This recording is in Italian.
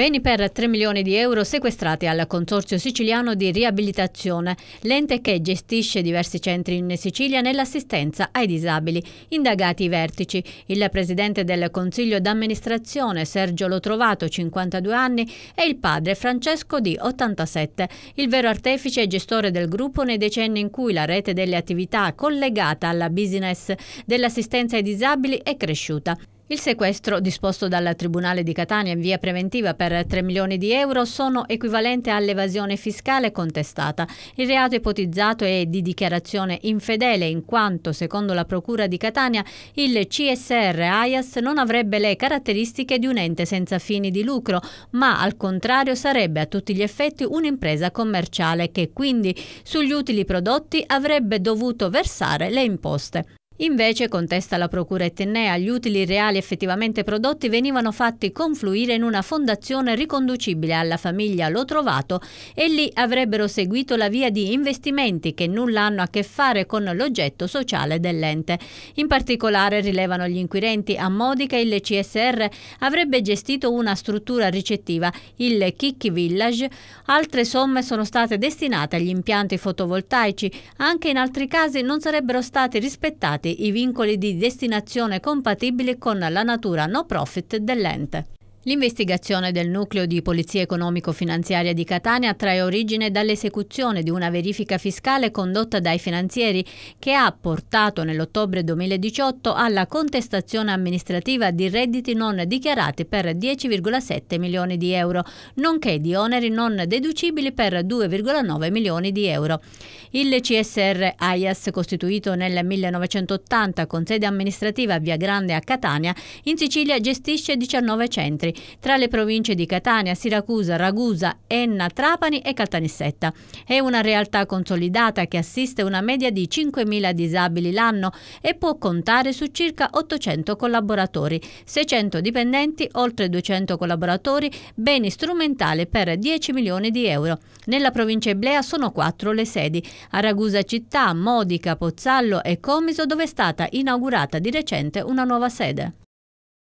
Beni per 3 milioni di euro sequestrati al Consorzio Siciliano di Riabilitazione, l'ente che gestisce diversi centri in Sicilia nell'assistenza ai disabili. Indagati i vertici, il presidente del Consiglio d'amministrazione Sergio Lotrovato, 52 anni, e il padre Francesco di 87, il vero artefice e gestore del gruppo nei decenni in cui la rete delle attività collegata alla business dell'assistenza ai disabili è cresciuta. Il sequestro disposto dal Tribunale di Catania in via preventiva per 3 milioni di euro sono equivalente all'evasione fiscale contestata. Il reato ipotizzato è di dichiarazione infedele in quanto, secondo la Procura di Catania, il CSR AIAS non avrebbe le caratteristiche di un ente senza fini di lucro, ma al contrario sarebbe a tutti gli effetti un'impresa commerciale che quindi sugli utili prodotti avrebbe dovuto versare le imposte. Invece, contesta la Procura Etnea, gli utili reali effettivamente prodotti venivano fatti confluire in una fondazione riconducibile alla famiglia Lo Trovato e lì avrebbero seguito la via di investimenti che nulla hanno a che fare con l'oggetto sociale dell'ente. In particolare, rilevano gli inquirenti, a Modica il CSR avrebbe gestito una struttura ricettiva, il Chicchi Village, altre somme sono state destinate agli impianti fotovoltaici, anche in altri casi non sarebbero stati rispettati i vincoli di destinazione compatibili con la natura no profit dell'ente. L'investigazione del nucleo di polizia economico-finanziaria di Catania trae origine dall'esecuzione di una verifica fiscale condotta dai finanzieri che ha portato nell'ottobre 2018 alla contestazione amministrativa di redditi non dichiarati per 10,7 milioni di euro, nonché di oneri non deducibili per 2,9 milioni di euro. Il CSR AIAS, costituito nel 1980 con sede amministrativa a Via Grande a Catania, in Sicilia gestisce 19 centri km tra le province di Catania, Siracusa, Ragusa, Enna, Trapani e Caltanissetta. È una realtà consolidata che assiste una media di 5.000 disabili l'anno e può contare su circa 800 collaboratori, 600 dipendenti, oltre 200 collaboratori, beni strumentali per 10 milioni di euro. Nella provincia Eblea sono quattro le sedi, a Ragusa città, Modica, Pozzallo e Comiso dove è stata inaugurata di recente una nuova sede.